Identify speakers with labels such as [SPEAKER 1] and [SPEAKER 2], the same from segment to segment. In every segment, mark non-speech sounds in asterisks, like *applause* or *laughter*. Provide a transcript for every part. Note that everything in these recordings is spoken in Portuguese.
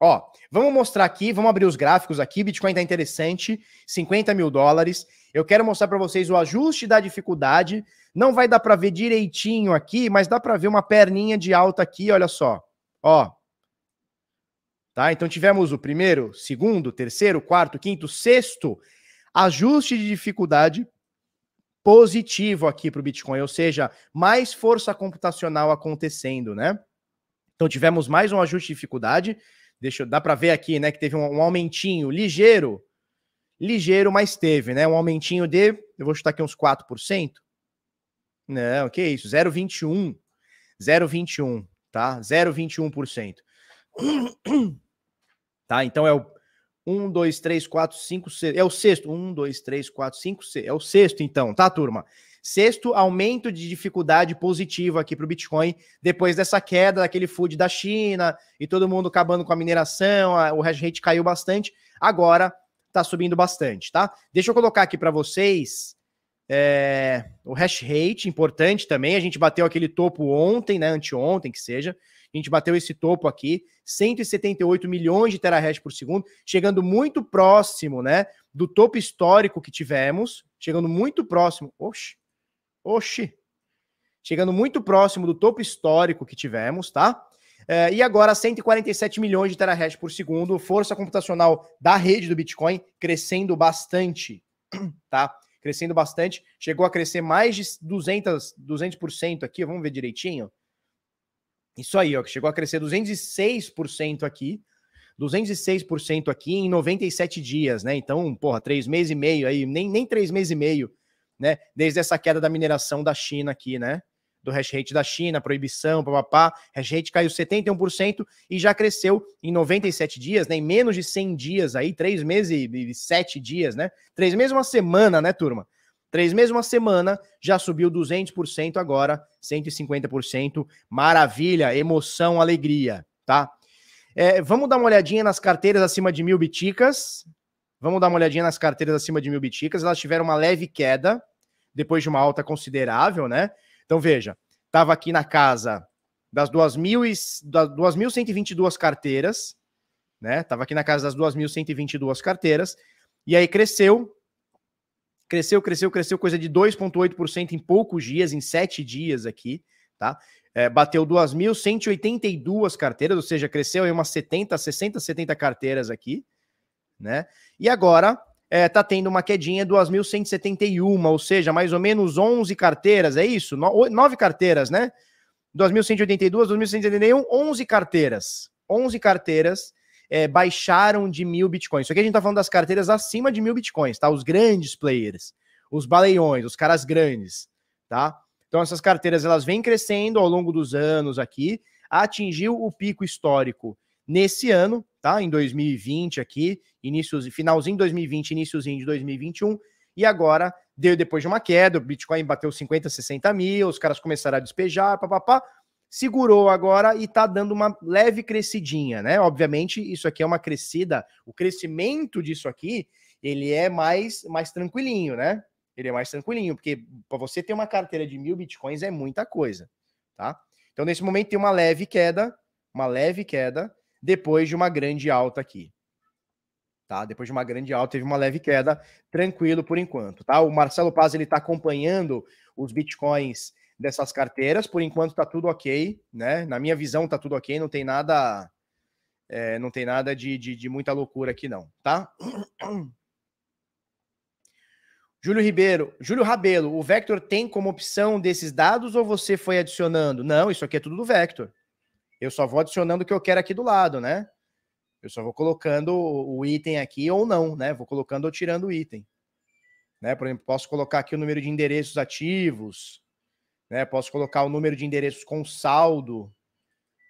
[SPEAKER 1] Ó, vamos mostrar aqui, vamos abrir os gráficos aqui. Bitcoin tá interessante, 50 mil dólares. Eu quero mostrar para vocês o ajuste da dificuldade. Não vai dar para ver direitinho aqui, mas dá para ver uma perninha de alta aqui, olha só. Ó. Tá? Então tivemos o primeiro, segundo, terceiro, quarto, quinto, sexto ajuste de dificuldade positivo aqui para o Bitcoin, ou seja, mais força computacional acontecendo, né? Então tivemos mais um ajuste de dificuldade. Deixa, eu, dá para ver aqui, né, que teve um, um, aumentinho ligeiro, ligeiro, mas teve, né, um aumentinho de, eu vou chutar aqui uns 4%. Não, que isso, 0,21. 0,21, tá? 0,21%. tá? Então é o 1, 2, 3, 4, 5, 6. É o sexto. 1, 2, 3, 4, 5, 6. É o sexto, então, tá, turma? Sexto, aumento de dificuldade positivo aqui para o Bitcoin, depois dessa queda daquele food da China e todo mundo acabando com a mineração, a, o hash rate caiu bastante, agora está subindo bastante, tá? Deixa eu colocar aqui para vocês é, o hash rate, importante também, a gente bateu aquele topo ontem, né, anteontem que seja, a gente bateu esse topo aqui, 178 milhões de terahash por segundo, chegando muito próximo, né, do topo histórico que tivemos, chegando muito próximo. Oxe, Oxi! Chegando muito próximo do topo histórico que tivemos, tá? É, e agora 147 milhões de terahash por segundo, força computacional da rede do Bitcoin crescendo bastante, *clears throat* tá? Crescendo bastante, chegou a crescer mais de 200, 200% aqui, vamos ver direitinho. Isso aí, ó, que chegou a crescer 206% aqui, 206% aqui em 97 dias, né? Então, porra, três meses e meio aí, nem, nem três meses e meio né? Desde essa queda da mineração da China aqui, né? Do hash rate da China, proibição, papapá, hash rate caiu 71% e já cresceu em 97 dias, né? Em menos de 100 dias aí, três meses e sete dias, né? Três meses uma semana, né, turma? Três meses, uma semana, já subiu 200%, agora 150%. Maravilha, emoção, alegria, tá? É, vamos dar uma olhadinha nas carteiras acima de mil biticas. Vamos dar uma olhadinha nas carteiras acima de mil biticas. Elas tiveram uma leve queda, depois de uma alta considerável, né? Então, veja, estava aqui na casa das 2.122 carteiras, né? Estava aqui na casa das 2.122 carteiras, e aí cresceu, cresceu, cresceu, cresceu, coisa de 2,8% em poucos dias, em sete dias aqui, tá? É, bateu 2.182 carteiras, ou seja, cresceu em umas 70, 60, 70 carteiras aqui, né? E agora é, tá tendo uma quedinha 2.171, ou seja, mais ou menos 11 carteiras, é isso? No, 9 carteiras, né? 2.182, 2.171, 11 carteiras. 11 carteiras é, baixaram de mil bitcoins. Isso aqui a gente tá falando das carteiras acima de mil bitcoins, tá? Os grandes players, os baleões, os caras grandes, tá? Então essas carteiras elas vêm crescendo ao longo dos anos aqui, atingiu o pico histórico nesse ano, tá? Em 2020 aqui, inícios, finalzinho de 2020, iníciozinho de 2021, e agora deu depois de uma queda, o Bitcoin bateu 50, 60 mil, os caras começaram a despejar, papapá, segurou agora e tá dando uma leve crescidinha, né? Obviamente, isso aqui é uma crescida, o crescimento disso aqui, ele é mais, mais tranquilinho, né? Ele é mais tranquilinho, porque para você ter uma carteira de mil bitcoins é muita coisa, tá? Então, nesse momento, tem uma leve queda, uma leve queda, depois de uma grande alta aqui. Tá? Depois de uma grande alta, teve uma leve queda, tranquilo por enquanto, tá? O Marcelo Paz ele tá acompanhando os bitcoins dessas carteiras, por enquanto tá tudo ok, né? Na minha visão tá tudo ok, não tem nada é, não tem nada de, de, de muita loucura aqui não, tá? *clears throat* Júlio Ribeiro, Júlio Rabelo, o Vector tem como opção desses dados ou você foi adicionando? Não, isso aqui é tudo do Vector. Eu só vou adicionando o que eu quero aqui do lado, né? Eu só vou colocando o item aqui ou não, né? Vou colocando ou tirando o item. Né? Por exemplo, posso colocar aqui o número de endereços ativos, né? Posso colocar o número de endereços com saldo.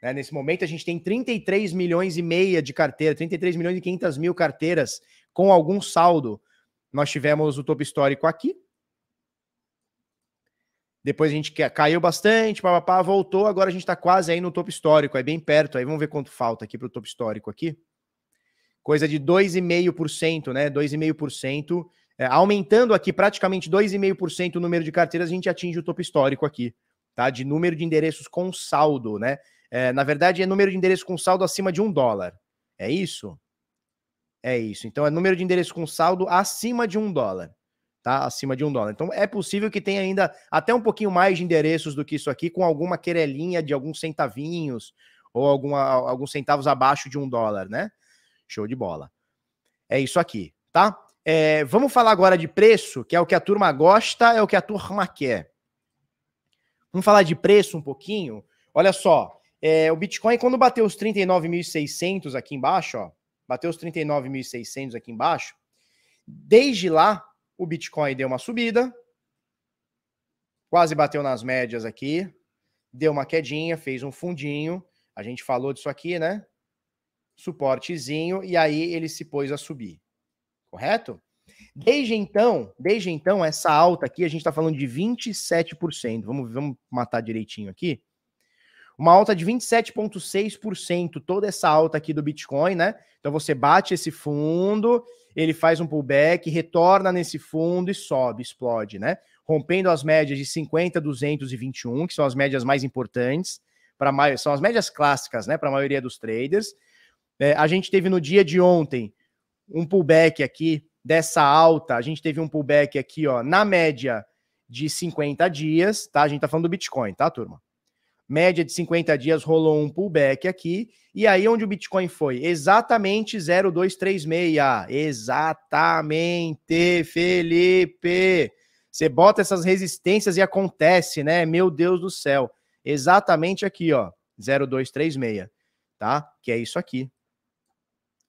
[SPEAKER 1] Né? Nesse momento a gente tem 33 milhões e meia de carteira, 33 milhões e 500 mil carteiras com algum saldo. Nós tivemos o topo histórico aqui, depois a gente caiu bastante, papapá, voltou. Agora a gente está quase aí no topo histórico, é bem perto. Aí vamos ver quanto falta aqui para o topo histórico aqui. Coisa de 2,5%, né? 2,5%. É, aumentando aqui praticamente 2,5% o número de carteiras, a gente atinge o topo histórico aqui, tá? De número de endereços com saldo, né? É, na verdade, é número de endereços com saldo acima de um dólar. É isso? É isso. Então, é número de endereços com saldo acima de um dólar tá? Acima de um dólar. Então é possível que tenha ainda até um pouquinho mais de endereços do que isso aqui, com alguma querelinha de alguns centavinhos ou alguma, alguns centavos abaixo de um dólar, né? Show de bola. É isso aqui, tá? É, vamos falar agora de preço, que é o que a turma gosta, é o que a turma quer. Vamos falar de preço um pouquinho. Olha só, é, o Bitcoin, quando bateu os 39.600 aqui embaixo, ó, bateu os 39.600 aqui embaixo, desde lá o Bitcoin deu uma subida, quase bateu nas médias aqui, deu uma quedinha, fez um fundinho. A gente falou disso aqui, né? Suportezinho, e aí ele se pôs a subir. Correto? Desde então, desde então, essa alta aqui, a gente está falando de 27%. Vamos, vamos matar direitinho aqui uma alta de 27,6%, toda essa alta aqui do Bitcoin, né? Então você bate esse fundo, ele faz um pullback, retorna nesse fundo e sobe, explode, né? Rompendo as médias de 50, 221, que são as médias mais importantes, para são as médias clássicas, né, para a maioria dos traders. É, a gente teve no dia de ontem um pullback aqui dessa alta, a gente teve um pullback aqui, ó, na média de 50 dias, tá? A gente tá falando do Bitcoin, tá, turma? média de 50 dias rolou um pullback aqui. E aí onde o Bitcoin foi? Exatamente 0,236. Exatamente, Felipe. Você bota essas resistências e acontece, né? Meu Deus do céu. Exatamente aqui, ó, 0,236, tá? Que é isso aqui.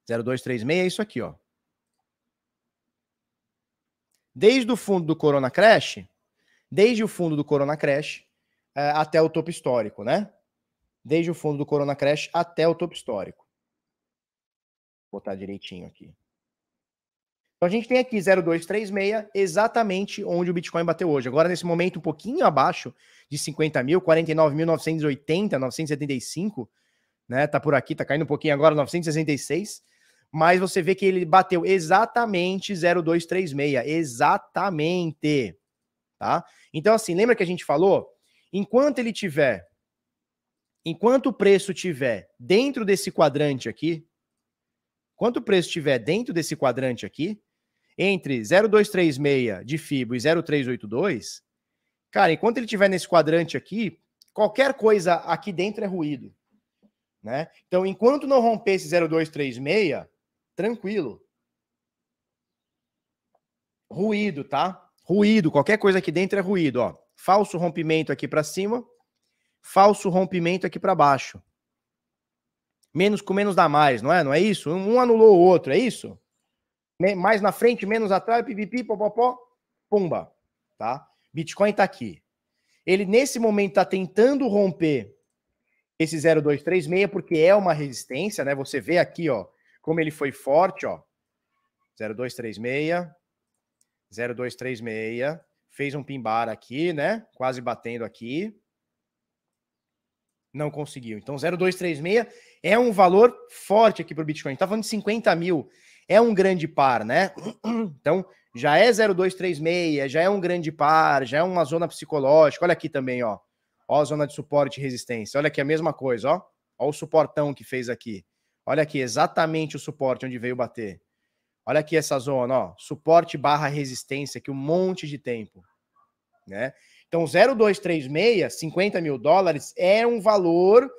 [SPEAKER 1] 0,236 é isso aqui, ó. Desde o fundo do Corona Crash, desde o fundo do Corona Crash, é, até o topo histórico, né? Desde o fundo do Corona Crash até o topo histórico. Vou botar direitinho aqui. Então a gente tem aqui 0236, exatamente onde o Bitcoin bateu hoje. Agora, nesse momento, um pouquinho abaixo de 50 mil, 49.980, 975, né? Tá por aqui, tá caindo um pouquinho agora, 966. Mas você vê que ele bateu exatamente 0236, exatamente, tá? Então, assim, lembra que a gente falou Enquanto ele tiver, enquanto o preço tiver dentro desse quadrante aqui, enquanto o preço tiver dentro desse quadrante aqui, entre 0,236 de FIBO e 0,382, cara, enquanto ele tiver nesse quadrante aqui, qualquer coisa aqui dentro é ruído. Né? Então, enquanto não romper esse 0,236, tranquilo. Ruído, tá? Ruído, qualquer coisa aqui dentro é ruído, ó falso rompimento aqui para cima, falso rompimento aqui para baixo. Menos com menos dá mais, não é? Não é isso? Um anulou o outro, é isso? Mais na frente, menos atrás, pipipi, popopó, pumba, tá? Bitcoin tá aqui. Ele nesse momento tá tentando romper esse 0236 porque é uma resistência, né? Você vê aqui, ó, como ele foi forte, ó. 0236 0236 Fez um pimbar aqui, né? Quase batendo aqui. Não conseguiu. Então, 0,236 é um valor forte aqui para o Bitcoin. Está falando de 50 mil. É um grande par, né? *clears throat* Então, já é 0,236, já é um grande par, já é uma zona psicológica. Olha aqui também, ó. Ó, a zona de suporte e resistência. Olha aqui a mesma coisa, ó. Ó o suportão que fez aqui. Olha aqui, exatamente o suporte onde veio bater. Olha aqui essa zona, ó, suporte barra resistência aqui um monte de tempo, né? Então 0,236, 50 mil dólares é um valor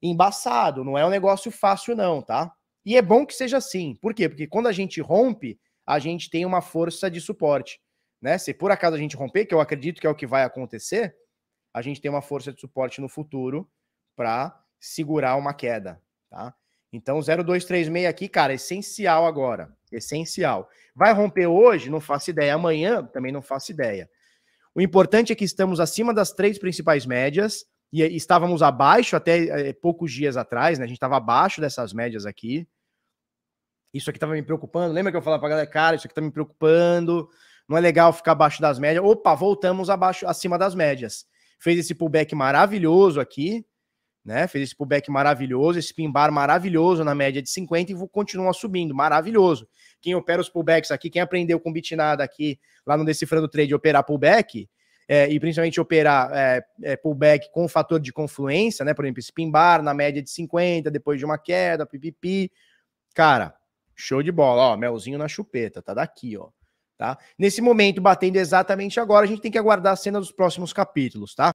[SPEAKER 1] embaçado, não é um negócio fácil não, tá? E é bom que seja assim. Por quê? Porque quando a gente rompe, a gente tem uma força de suporte, né? Se por acaso a gente romper, que eu acredito que é o que vai acontecer, a gente tem uma força de suporte no futuro para segurar uma queda, tá? Então 0,236 aqui, cara, é essencial agora. Essencial. Vai romper hoje? Não faço ideia. Amanhã? Também não faço ideia. O importante é que estamos acima das três principais médias e eh, estávamos abaixo até é, poucos dias atrás, né? A gente estava abaixo dessas médias aqui. Isso aqui estava me preocupando. Lembra que eu falei para galera, cara, isso aqui está me preocupando. Não é legal ficar abaixo das médias. Opa, voltamos abaixo, acima das médias. Fez esse pullback maravilhoso aqui né? Fez esse pullback maravilhoso, esse pin bar maravilhoso na média de 50 e continua subindo, maravilhoso. Quem opera os pullbacks aqui, quem aprendeu com bitnada aqui lá no Decifrando Trade operar pullback, é, e principalmente operar é, é, pullback com fator de confluência, né? Por exemplo, esse pin bar na média de 50, depois de uma queda, pipipi. Cara, show de bola, ó, melzinho na chupeta, tá daqui, ó. Tá? Nesse momento, batendo exatamente agora, a gente tem que aguardar a cena dos próximos capítulos, tá?